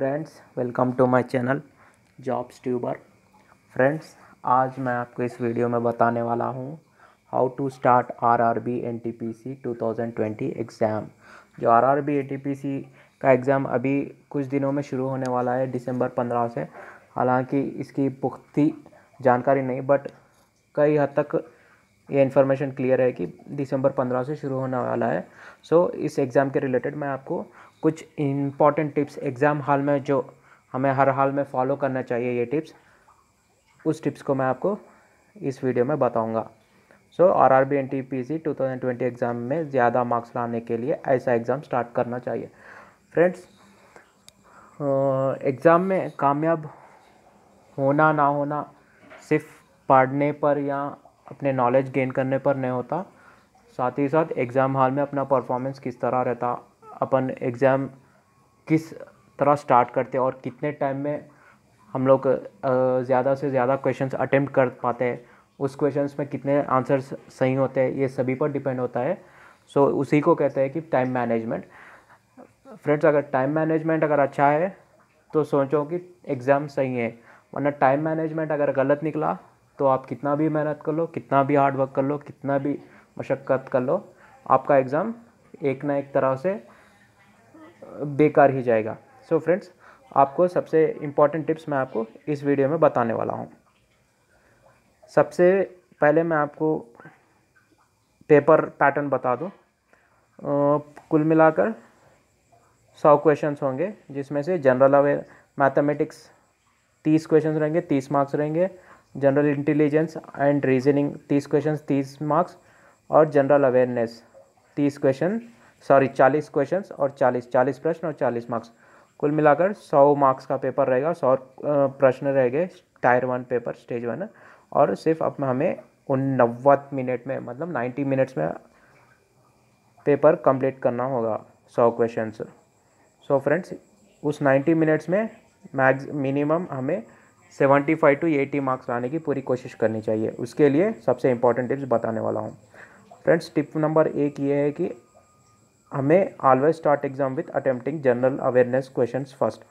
friends welcome to my channel jobs tuber friends आज मैं आपको इस वीडियो में बताने वाला हूँ how to start RRB NTPC 2020 exam जो आरआरबी एनटीपीसी का एग्ज़ाम अभी कुछ दिनों में शुरू होने वाला है दिसंबर 15 से हालांकि इसकी पुख्ती जानकारी नहीं बट कई हद तक ये इन्फॉर्मेशन क्लियर है कि दिसंबर पंद्रह से शुरू होने वाला है सो so, इस एग्ज़ाम के रिलेटेड मैं आपको कुछ इम्पॉर्टेंट टिप्स एग्ज़ाम हाल में जो हमें हर हाल में फॉलो करना चाहिए ये टिप्स उस टिप्स को मैं आपको इस वीडियो में बताऊंगा so R R B N T P C two thousand twenty exam में ज़्यादा मार्क्स लाने के लिए ऐसा एग्ज़ाम स्टार्ट करना चाहिए फ्रेंड्स एग्ज़ाम में कामयाब होना ना होना सिर्फ पढ़ने पर या अपने नॉलेज गेन करने पर नहीं होता साथ ही साथ एग्ज़ाम हाल में अपना परफॉर्मेंस किस तरह रहता अपन एग्ज़ाम किस तरह स्टार्ट करते हैं और कितने टाइम में हम लोग ज़्यादा से ज़्यादा क्वेश्चंस अटेम्प्ट कर पाते हैं उस क्वेश्चंस में कितने आंसर्स सही होते हैं ये सभी पर डिपेंड होता है सो so, उसी को कहते हैं कि टाइम मैनेजमेंट फ्रेंड्स अगर टाइम मैनेजमेंट अगर अच्छा है तो सोचो कि एग्ज़ाम सही है वरना टाइम मैनेजमेंट अगर गलत निकला तो आप कितना भी मेहनत कर लो कितना भी हार्ड वर्क कर लो कितना भी मशक्क़त कर लो आपका एग्ज़ाम एक ना एक तरह से बेकार ही जाएगा सो so फ्रेंड्स आपको सबसे इम्पॉर्टेंट टिप्स मैं आपको इस वीडियो में बताने वाला हूँ सबसे पहले मैं आपको पेपर पैटर्न बता दूँ कुल मिलाकर सौ क्वेश्चंस होंगे जिसमें से जनरल अवेयर मैथमेटिक्स तीस क्वेश्चंस रहेंगे तीस मार्क्स रहेंगे जनरल इंटेलिजेंस एंड रीजनिंग तीस क्वेश्चंस तीस मार्क्स और जनरल अवेयरनेस तीस क्वेश्चन सॉरी चालीस क्वेश्चन और चालीस चालीस प्रश्न और चालीस मार्क्स कुल मिलाकर सौ मार्क्स का पेपर रहेगा सौ प्रश्न रह गए tier one paper stage one और सिर्फ अब हमें उन नब्बे मिनट में मतलब नाइन्टी मिनट्स में पेपर कंप्लीट करना होगा सौ क्वेश्चन सो फ्रेंड्स उस नाइन्टी मिनट्स में मैक्स मिनिमम हमें seventy five to eighty marks लाने की पूरी कोशिश करनी चाहिए उसके लिए सबसे इंपॉर्टेंट टिप्स बताने वाला हूँ फ्रेंड्स टिप नंबर एक ये है कि हमें always start exam with attempting general awareness question first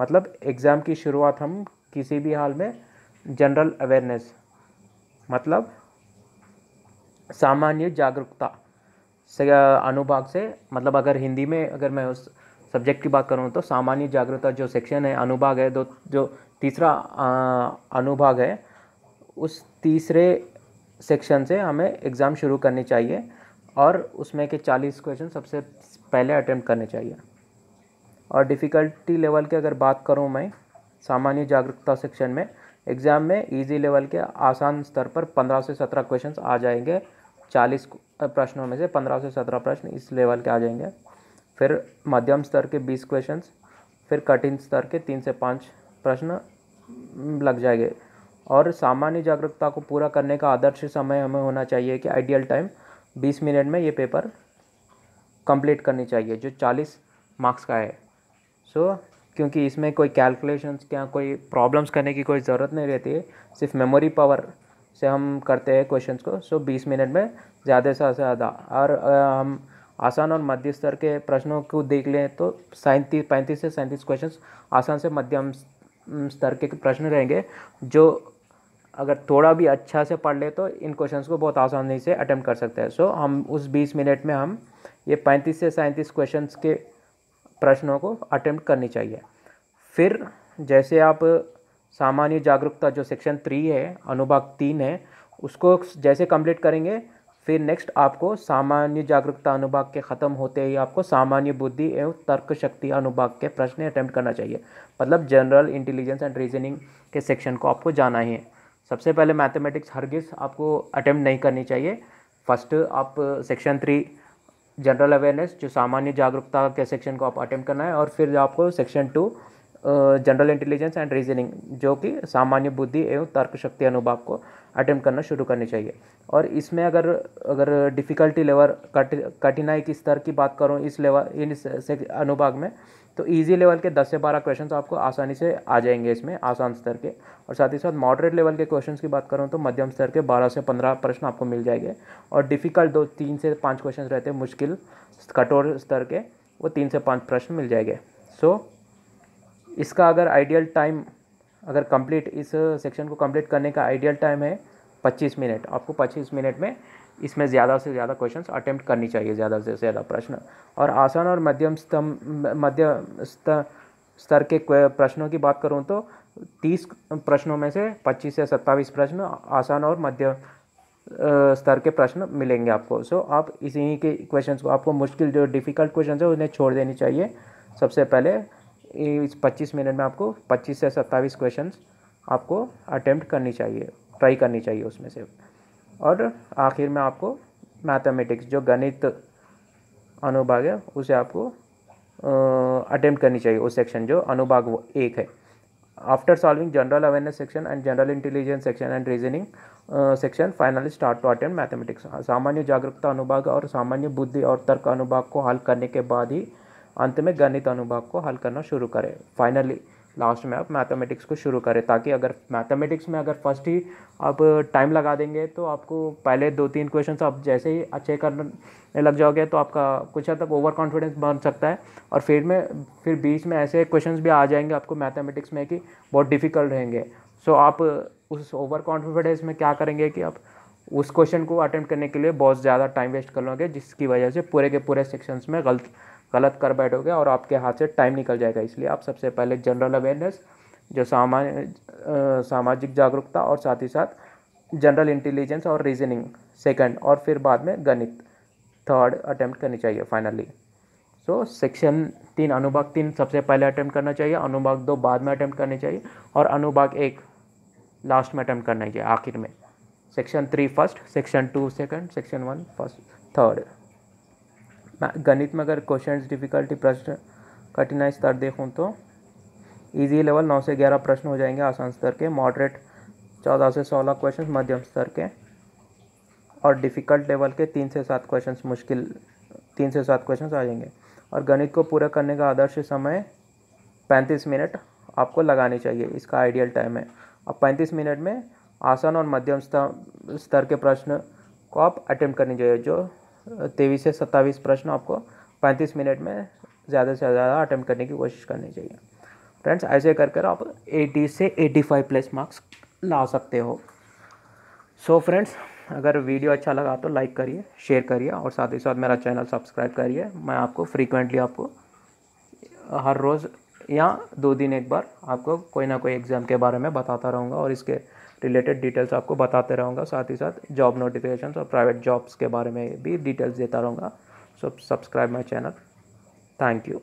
मतलब एग्ज़ाम की शुरुआत हम किसी भी हाल में जनरल अवेयरनेस मतलब सामान्य जागरूकता से अनुभाग से मतलब अगर हिंदी में अगर मैं उस सब्जेक्ट की बात करूँ तो सामान्य जागरूकता जो सेक्शन है अनुभाग है दो जो तीसरा अनुभाग है उस तीसरे सेक्शन से हमें एग्ज़ाम शुरू करनी चाहिए और उसमें के 40 क्वेश्चन सबसे पहले अटैम्प्ट करने चाहिए और डिफ़िकल्टी लेवल की अगर बात करूँ मैं सामान्य जागरूकता सेक्शन में एग्ज़ाम में इजी लेवल के आसान स्तर पर 15 से 17 क्वेश्चंस आ जाएंगे 40 प्रश्नों में से 15 से 17 प्रश्न इस लेवल के आ जाएंगे फिर मध्यम स्तर के 20 क्वेश्चंस फिर कठिन स्तर के तीन से पाँच प्रश्न लग जाएंगे और सामान्य जागरूकता को पूरा करने का आदर्श समय हमें होना चाहिए कि आइडियल टाइम बीस मिनट में ये पेपर कंप्लीट करनी चाहिए जो चालीस मार्क्स का है सो so, क्योंकि इसमें कोई कैलकुलेशंस क्या कोई प्रॉब्लम्स करने की कोई ज़रूरत नहीं रहती है सिर्फ मेमोरी पावर से हम करते हैं क्वेश्चंस को सो so, मिनट में ज़्यादा से ज़्यादा और हम आसान और मध्य स्तर के प्रश्नों को देख लें तो सैंतीस पैंतीस से सैंतीस क्वेश्चंस आसान से मध्यम स्तर के प्रश्न रहेंगे जो अगर थोड़ा भी अच्छा से पढ़ ले तो इन क्वेश्चंस को बहुत आसानी से अटैम्प्ट कर सकते हैं सो so, हम उस 20 मिनट में हम ये 35 से सैंतीस क्वेश्चंस के प्रश्नों को अटैम्प्ट करनी चाहिए फिर जैसे आप सामान्य जागरूकता जो सेक्शन थ्री है अनुभाग तीन है उसको जैसे कंप्लीट करेंगे फिर नेक्स्ट आपको सामान्य जागरूकता अनुभाग के ख़त्म होते ही आपको सामान्य बुद्धि एवं तर्क शक्ति अनुभाग के प्रश्न अटैम्प्ट करना चाहिए मतलब जनरल इंटेलिजेंस एंड रीजनिंग के सेक्शन को आपको जाना ही है सबसे पहले मैथमेटिक्स हरगिज़ आपको अटेम्प्ट नहीं करनी चाहिए फर्स्ट आप सेक्शन थ्री जनरल अवेयरनेस जो सामान्य जागरूकता के सेक्शन को आप अटेम्प्ट करना है और फिर आपको section two general intelligence and reasoning जो कि सामान्य बुद्धि एवं तर्क शक्ति अनुभव को अटेम्प्ट करना शुरू करनी चाहिए और इसमें अगर अगर डिफ़िकल्टी लेवल कठिनाई की स्तर की बात करूँ इस लेवल इन अनुभाग में तो ईजी लेवल के दस से बारह क्वेश्चन आपको आसानी से आ जाएंगे इसमें आसान स्तर के और साथ ही साथ मॉडरेट लेवल के क्वेश्चन की बात करूँ तो मध्यम स्तर के बारह से पंद्रह प्रश्न आपको मिल जाएंगे और डिफ़िकल्ट दो तीन से पाँच क्वेश्चन रहते हैं मुश्किल कठोर स्तर के वो तीन से पाँच प्रश्न मिल जाएंगे सो so, इसका अगर आइडियल टाइम अगर कंप्लीट इस सेक्शन को कंप्लीट करने का आइडियल टाइम है 25 मिनट आपको 25 मिनट में इसमें ज़्यादा से ज़्यादा क्वेश्चंस अटेम्प्ट करनी चाहिए ज़्यादा से ज़्यादा प्रश्न और आसान और मध्यम स्तंभ मध्यम स्तर के प्रश्नों की बात करूँ तो तीस प्रश्नों में से पच्चीस से सत्ताईस प्रश्न आसान और मध्यम स्तर के प्रश्न मिलेंगे आपको सो आप इसी के क्वेश्चंस को आपको मुश्किल जो डिफ़िकल्ट क्वेश्चन है उन्हें छोड़ देनी चाहिए सबसे पहले इस पच्चीस मिनट में आपको पच्चीस से सत्ताईस क्वेश्चंस आपको अटैम्प्ट करनी चाहिए ट्राई करनी चाहिए उसमें से और आखिर में आपको मैथमेटिक्स जो गणित अनुभाग है उसे आपको अटेम्प्ट करनी चाहिए उस सेक्शन जो अनुभाग एक है after solving general awareness section and general intelligence section and reasoning section finally start to attempt mathematics सामान्य जागरूकता अनुभाग और सामान्य बुद्धि और तर्क अनुभाग को हल करने के बाद ही अंत में गणित अनुभाग को हल करना शुरू करें फाइनली लास्ट में आप मैथमेटिक्स को शुरू करें ताकि अगर मैथमेटिक्स में अगर फर्स्ट ही आप टाइम लगा देंगे तो आपको पहले दो तीन क्वेश्चन आप जैसे ही अच्छे करने लग जाओगे तो आपका कुछ हद तक ओवर कॉन्फिडेंस बन सकता है और फिर में फिर बीच में ऐसे क्वेश्चन भी आ जाएंगे आपको मैथमेटिक्स में कि बहुत डिफ़िकल्ट रहेंगे सो so, आप उस ओवर कॉन्फिडेंस में क्या करेंगे कि आप उस क्वेश्चन को अटेम्प्ट करने के लिए बहुत ज़्यादा टाइम वेस्ट कर लोगे जिसकी वजह से पूरे के पूरे सेक्शंस में गलत गलत कर बैठोगे और आपके हाथ से टाइम निकल जाएगा इसलिए आप सबसे पहले जनरल अवेयरनेस जो सामान्य सामाजिक जागरूकता और साथ ही साथ जनरल इंटेलिजेंस और रीजनिंग सेकंड और फिर बाद में गणित थर्ड अटेम्प्ट करनी चाहिए फाइनली सो सेक्शन तीन अनुभाग तीन सबसे पहले अटैम्प्ट करना चाहिए अनुभाग दो बाद में अटैम्प्ट करनी चाहिए और अनुभाग एक लास्ट में अटैम्प्ट करना चाहिए आखिर में section three first section two second section one first third गणित में अगर क्वेश्चन डिफिकल्टी प्रश्न कठिनाई स्तर देखूँ तो ईजी लेवल नौ से ग्यारह प्रश्न हो जाएंगे आसान स्तर के मॉडरेट चौदह से सोलह क्वेश्चन मध्यम स्तर के और डिफ़िकल्ट लेवल के तीन से सात क्वेश्चन मुश्किल तीन से सात क्वेश्चन आ जाएंगे और गणित को पूरा करने का आदर्श समय पैंतीस मिनट आपको लगाने चाहिए इसका आइडियल टाइम है अब पैंतीस मिनट में आसान और मध्यम स्तर के प्रश्न को आप अटैम्प्ट करनी चाहिए जो तेईस से सत्ताईस प्रश्न आपको पैंतीस मिनट में ज़्यादा से ज़्यादा अटैम्प्ट करने की कोशिश करनी चाहिए फ्रेंड्स ऐसे कर कर आप 80 से 85 प्लस मार्क्स ला सकते हो सो so फ्रेंड्स अगर वीडियो अच्छा लगा तो लाइक करिए शेयर करिए और साथ ही साथ मेरा चैनल सब्सक्राइब करिए मैं आपको फ्रीक्वेंटली आपको हर रोज़ या दो दिन एक बार आपको कोई ना कोई एग्ज़ाम के बारे में बताता रहूँगा और इसके रिलेटेड डिटेल्स आपको बताते रहूँगा साथ ही साथ जॉब नोटिफिकेशन और प्राइवेट जॉब्स के बारे में भी डिटेल्स देता रहूँगा so subscribe my channel thank you